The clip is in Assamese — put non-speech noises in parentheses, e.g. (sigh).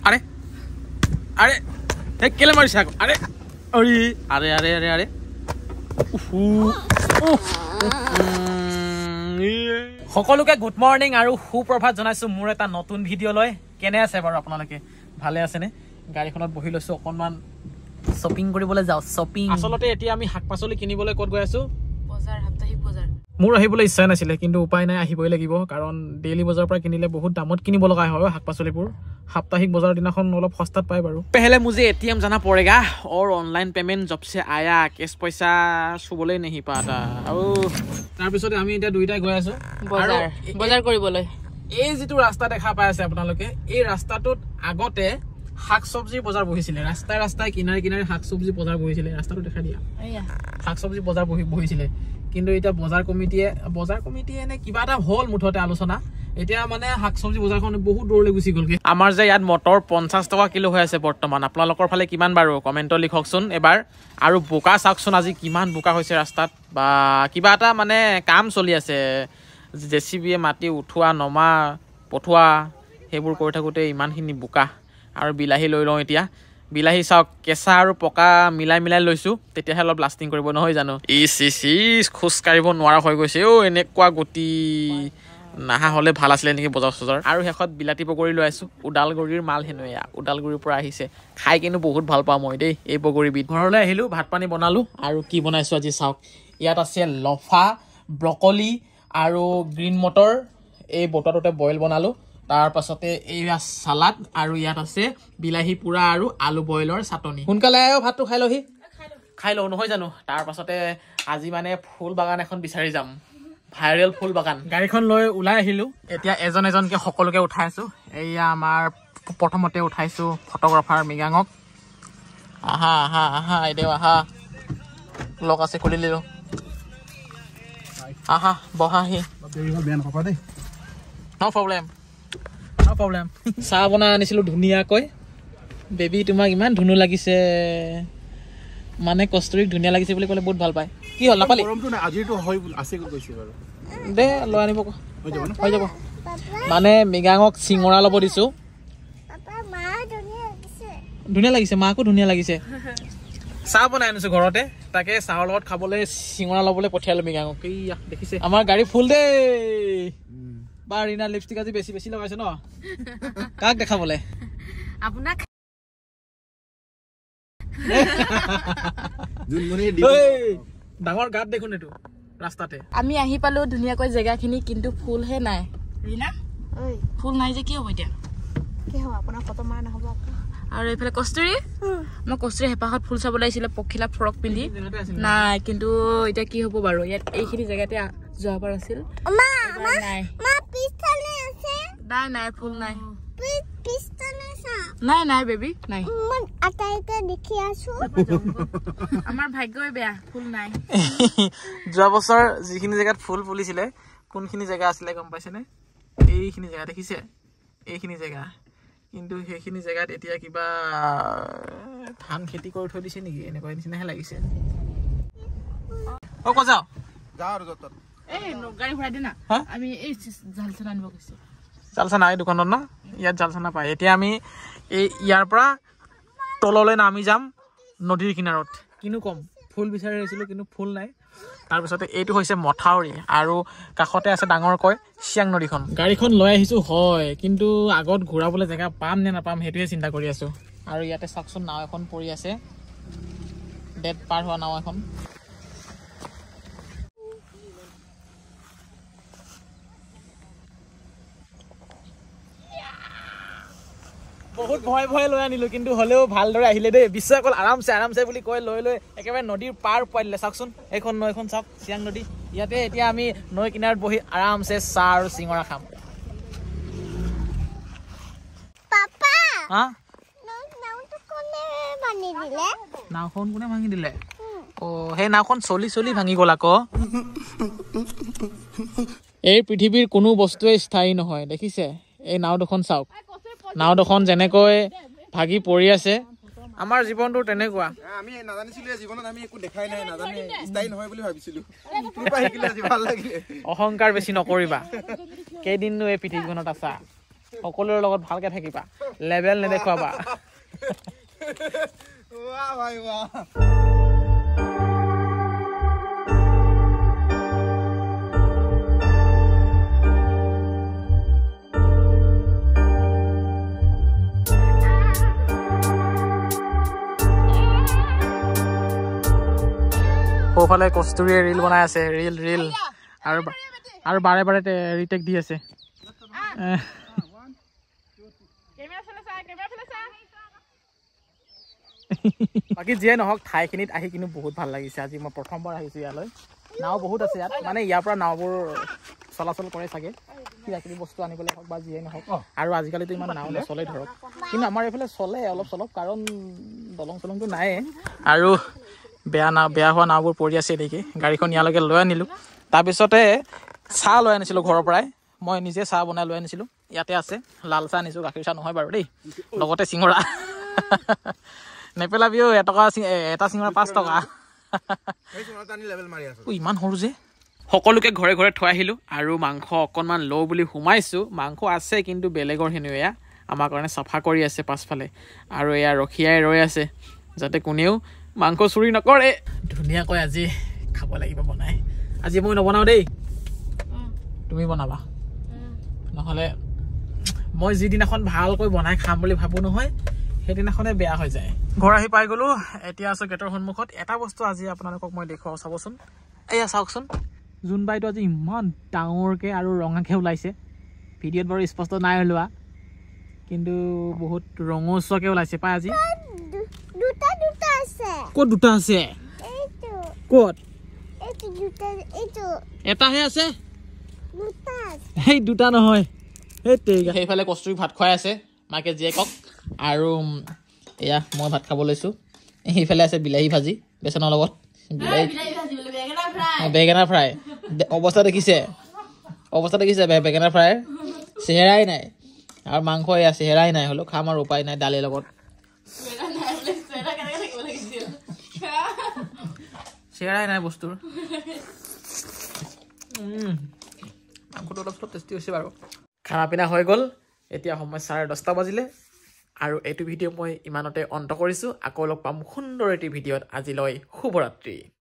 সকলোকে গুড মৰ্ণিং আৰু সুপ্ৰভাত জনাইছো মোৰ এটা নতুন ভিডিঅ' লৈ কেনে আছে বাৰু আপোনালোকে ভালে আছেনে গাড়ীখনত বহি লৈছো অকণমান শ্বপিং কৰিবলৈ যাওঁ শ্বপিং আচলতে এতিয়া আমি শাক পাচলি কিনিবলৈ ক'ত গৈ আছো বজাৰ সাপ্তাহিক বজাৰ মোৰ আহিবলৈ ইচ্ছাই নাছিলে কিন্তু উপায় নাই আহিবই লাগিব কাৰণ ডেইলি বজাৰৰ পৰা কিনিলে বহুত দামত কিনিব লগা হয় শাক পাচলিবোৰ সাপ্তাহিক বজাৰৰ দিনাখন অলপ সস্তাত পায় বাৰু পেহেলে মোৰ যে এ টি এম জানা পৰেগা অৰ অনলাইন পে'মেণ্ট জবচে আয়া কেছ পইচা চুবলৈ নেহি পাৰ আৰু তাৰপিছতে আমি এতিয়া দুয়োটাই গৈ আছোঁ বজাৰ কৰিবলৈ এই যিটো ৰাস্তা দেখা পাই আছে আপোনালোকে এই ৰাস্তাটোত আগতে শাক চব্জিৰ বজাৰ বহিছিলে ৰাস্তাই ৰাস্তাই কিনাৰে কিনাৰে শাক চব্জি বজাৰ বহিছিলে ৰাস্তাটো দেখা দিয়া শাক চব্জি বজাৰ বহি বহিছিলে কিন্তু এতিয়া বজাৰ কমিটিয়ে বজাৰ কমিটিয়ে এনে কিবা এটা হল মুঠতে আলোচনা এতিয়া মানে শাক চব্জি বজাৰখন বহুত দূৰলৈ গুচি গ'লগৈ আমাৰ যে ইয়াত মটৰ পঞ্চাছ টকা কিলো হৈ আছে বৰ্তমান আপোনালোকৰ ফালে কিমান বাৰু কমেণ্টত লিখকচোন এবাৰ আৰু বোকা চাওকচোন আজি কিমান বোকা হৈছে ৰাস্তাত বা কিবা এটা মানে কাম চলি আছে জে চি বিয়ে মাটি উঠোৱা নমা পঠোৱা সেইবোৰ কৰি থাকোঁতে ইমানখিনি বোকা আৰু বিলাহী লৈ লওঁ এতিয়া বিলাহী চাওক কেঁচা আৰু পকা মিলাই মিলাই লৈছোঁ তেতিয়াহে অলপ লাষ্টিং কৰিব নহয় জানো ইচ ইচ ইচ খোজকাঢ়িব নোৱাৰা হৈ গৈছে অ' এনেকুৱা গতি নাহা হ'লে ভাল আছিলে নেকি বজাৰ চজাৰ আৰু শেষত বিলাতী বগৰী লৈ আছোঁ ওদালগুৰিৰ মাল হেনো এয়া ওদালগুৰিৰ পৰা আহিছে খাই কিন্তু বহুত ভাল পাওঁ মই দেই এই বগৰীবিধ ঘৰলৈ আহিলোঁ ভাত পানী বনালোঁ আৰু কি বনাইছোঁ আজি চাওক ইয়াত আছে লফা ব্ৰকলি আৰু গ্ৰীণ মটৰ এই বটাটোতে বইল বনালোঁ তাৰ পাছতে এইয়া চালাদ আৰু ইয়াত আছে বিলাহী পোৰা আৰু আলু বইলৰ চাটনি সোনকালে আয় ভাতটো খাই লহি খাই লওঁ নহয় জানো তাৰ পাছতে আজি মানে ফুল বাগান এখন বিচাৰি যাম ভাইৰেল ফুল বাগান গাড়ীখন লৈ ওলাই আহিলোঁ এতিয়া এজন এজনকে সকলোকে উঠাই আছোঁ এইয়া আমাৰ প্ৰথমতে উঠাইছোঁ ফটোগ্ৰাফাৰ মিগাঙক আহা আহা আহা এতিয়া আহা লগ আছে খুলি দিলোঁ আহা বহাহি বেয়া নহ'ব দেই ন প্ৰব্লেম (laughs) চাহ বনাই আনিছিলো ধুনীয়াকৈ বেবী তোমাক ইমান ধুনু লাগিছে মানে কষ্টৰিক ধুনীয়া লাগিছে বুলি ক'লে বহুত ভাল পায় কি হ'ল নাপালি দে লৈ আনিব হৈ যাব মানে মিগাঙক চিঙৰা ল'ব দিছো ধুনীয়া লাগিছে মাকো ধুনীয়া লাগিছে চাহ বনাই আনিছো ঘৰতে তাকে চাহৰ লগত খাবলৈ চিঙৰা ল'বলৈ পঠিয়ালো মিগাঙক দেখিছে আমাৰ গাড়ী ফুল দেই বা লিপষ্টিক আজি বেছি বেছি লগাইছে ন কাক দেখাবলে আপোনাক (laughs) আমি আহি পালো ধুনীয়াকৈ জেগাখিনি কিন্তু ফুলহে নাই ফুল নাই যে কি হব এতিয়া আৰু এইফালে কস্তুৰি মই কস্তুৰি হেপাহত ফুল চাবলৈ আহিছিলে পখিলা ফ্ৰক পিন্ধি নাই কিন্তু এতিয়া কি হব বাৰু ইয়াত এইখিনি জেগাতে যোৱাবাৰ আছিল মা Đây này. Má pizza này xem. Đây này cùng này. Pizza này sao? Này này baby, này. Mình ở đây cái đi kia xuống. Amar phải gọi bé, full này. Giờ bố sir, gì khi này cái full full đi xíle, kun khi này cái à xíle không phải xíne. Ê khi này cái đấy khi xíe, ê khi này cái. কিন্তু সেইখিনি জেগাত এতিয়া কিবা ধান খেতি কৰি থৈ দিছে নেকি এনেকুৱা নিচিনাহে লাগিছে অ ক যাওঁ যাওঁ আৰু য'ত তাত জালচানা এই দোকানত ন ইয়াত জালচানা পায় এতিয়া আমি এই ইয়াৰ পৰা তললৈ নামি যাম নদীৰ কিনাৰত কিনো কম ফুল বিচাৰি আহিছিলোঁ কিন্তু ফুল নাই তাৰপিছতে এইটো হৈছে মথাউৰি আৰু কাষতে আছে ডাঙৰকৈ চিয়াং নদীখন গাড়ীখন লৈ আহিছোঁ হয় কিন্তু আগত ঘূৰাবলৈ জেগা পাম নে নাপাম সেইটোৱে চিন্তা কৰি আছোঁ আৰু ইয়াতে চাওকচোন নাও এখন পৰি আছে ডেড পাৰ হোৱা নাও এখন বহুত ভয় ভয় লৈ আনিলো কিন্তু হলেও ভালদৰে আহিলে দেই বিশ্ব অকল আৰামছে আৰামছে বুলি কৈ লৈ লৈ একেবাৰে নদীৰ পাৰ পোৱাই দিলে চাওকচোন এইখন নৈখন চাওক চিয়াং নদী ইয়াতে এতিয়া আমি নৈ কিনাৰত বহি আৰামছে চাহ আৰু চিঙৰা খাম নাওখন কোনে ভাঙি দিলে সেই নাওখন চলি চলি ভাঙি গল আকৌ এই পৃথিৱীৰ কোনো বস্তুৱে স্থায়ী নহয় দেখিছে এই নাও দুখন চাওক নাও দুখন যেনেকৈ ভাগি পৰি আছে আমাৰ জীৱনটো তেনেকুৱা আমি নাজানিছিলো জীৱনত আমি একো দেখাই নাই নাজানি ষ্টাই নহয় বুলি ভাবিছিলো কিবা হেকিলে জি ভাল লাগিলে অহংকাৰ বেছি নকৰিবা কেইদিননো এই পৃথিৱীখনত আছা সকলোৰ লগত ভালকে থাকিবা লেভেল নেদেখুৱাবা ৱা ভাই ৱা সৌফালে কস্তুৰীয়ে ৰীল বনাই আছে ৰীল ৰীল আৰু আৰু বাৰে বাৰে ৰিটেক দি আছে বাকী যিয়ে নহওক ঠাইখিনিত আহি কিন্তু বহুত ভাল লাগিছে আজি মই প্ৰথমবাৰ আহিছোঁ ইয়ালৈ নাও বহুত আছে ইয়াত মানে ইয়াৰ পৰা নাওবোৰ চলাচল কৰে চাগে কিবা কিবি বস্তু আনিবলৈ হওক বা যিয়েই নহওক আৰু আজিকালিতো ইমান নাও নচলে ধৰক কিন্তু আমাৰ এইফালে চলে অলপ চলপ কাৰণ দলং চলংটো নায়ে আৰু বেয়া নাও বেয়া হোৱা নাওবোৰ পৰি আছে দেখি গাড়ীখন ইয়ালৈকে লৈ আনিলোঁ তাৰপিছতে চাহ লৈ আনিছিলোঁ ঘৰৰ পৰাই মই নিজে চাহ বনাই লৈ আনিছিলোঁ ইয়াতে আছে লাল চাহ আনিছোঁ গাখীৰ চাহ নহয় বাৰু দেই লগতে চিঙৰা নেপেলাবি ঐ এটকা এটা চিঙৰা পাঁচ টকা ঐ ইমান সৰু যে সকলোকে ঘৰে ঘৰে থৈ আহিলোঁ আৰু মাংস অকণমান লওঁ বুলি সোমাইছোঁ মাংস আছে কিন্তু বেলেগৰ হেনো এয়া আমাৰ কাৰণে চাফা কৰি আছে পাছফালে আৰু এয়া ৰখীয়াই ৰৈ আছে যাতে কোনেও মাংস চুৰি নকৰে ধুনীয়াকৈ আজি খাব লাগিব বনাই আজি মই নবনাওঁ দেই তুমি বনাবা নহ'লে মই যিদিনাখন ভালকৈ বনাই খাম বুলি ভাবোঁ নহয় সেইদিনাখনে বেয়া হৈ যায় ঘৰ আহি পাই গ'লোঁ এতিয়া আছোঁ গেটৰ সন্মুখত এটা বস্তু আজি আপোনালোকক মই দেখুৱাওঁ চাবচোন এইয়া চাওকচোন জোন বাইদেউ আজি ইমান ডাঙৰকৈ আৰু ৰঙাকৈ ওলাইছে ভিডিঅ'ত বাৰু স্পষ্ট নাই ওলোৱা কিন্তু বহুত ৰঙচুৱাকৈ ওলাইছে পাই আজি কত দুটা আছে কত এটাহে আছে সেই দুটা নহয় সেইফালে কচুৰি ভাত খুৱাই আছে মাকে জীয়েকক আৰু এয়া মই ভাত খাব লৈছো সেইফালে আছে বিলাহী ভাজি বেচনৰ লগত বেগেনা ফ্ৰাই অৱস্থা দেখিছে অৱস্থা দেখিছে বেগেনা ফ্ৰাইৰ চেহেৰাই নাই আৰু মাংস এয়া চেহেৰাই নাই হ'লেও খাম আৰু উপায় নাই দালিৰ লগত চেহেৰাই নাই বস্তুৰ মাংসটো অলপ চলপ টেষ্টি হৈছে বাৰু খানা পিনা হৈ গ'ল এতিয়া সময় চাৰে দহটা বাজিলে আৰু এইটো ভিডিঅ' মই ইমানতে অন্ত কৰিছোঁ আকৌ লগ পাম সুন্দৰ এটি ভিডিঅ'ত আজিলৈ শুভৰাত্ৰি